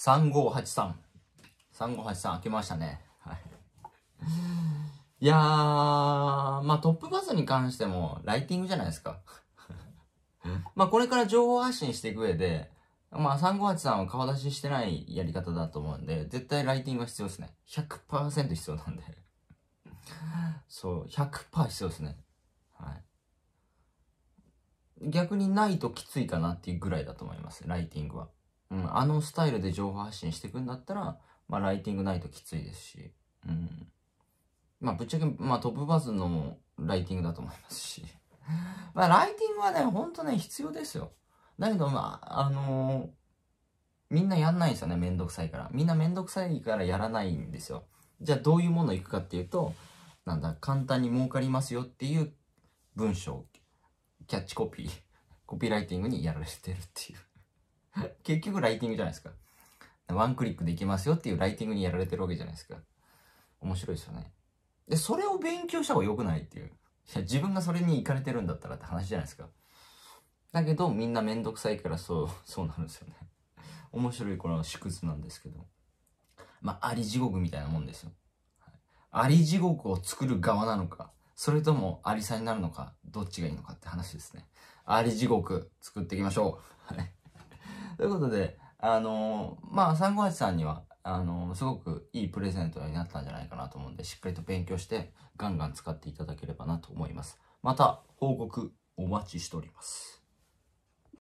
3583。3583開けましたね。はい。いやー、まあトップバズに関してもライティングじゃないですか。まあこれから情報発信していく上で、まあ358さんは顔出ししてないやり方だと思うんで、絶対ライティングは必要ですね。100%必要なんでそう、100%必要ですね。はい。逆にないときついかなっていうぐらいだと思います、ライティングは。うん、あのスタイルで情報発信していくんだったら、まあ、ライティングないときついですし、うん。まあ、ぶっちゃけ、まあ、トップバズのライティングだと思いますし。まあ、ライティングはね、ほんとね、必要ですよ。だけど、まあ、あのー、みんなやんないんですよね、めんどくさいから。みんなめんどくさいからやらないんですよ。じゃあ、どういうものいくかっていうと、なんだ、簡単に儲かりますよっていう文章、キャッチコピー、コピーライティングにやられてるっていう。結局ライティングじゃないですか。ワンクリックできますよっていうライティングにやられてるわけじゃないですか。面白いですよね。で、それを勉強した方が良くないっていう。いや、自分がそれに行かれてるんだったらって話じゃないですか。だけど、みんなめんどくさいからそう、そうなるんですよね。面白いこの縮図なんですけど。まあ、あり地獄みたいなもんですよ。あり地獄を作る側なのか、それともありさになるのか、どっちがいいのかって話ですね。あり地獄作っていきましょう。はい。ということで、あのー、まあ、358さんには、あのー、すごくいいプレゼントになったんじゃないかなと思うんで、しっかりと勉強して、ガンガン使っていただければなと思います。また、報告お待ちしております。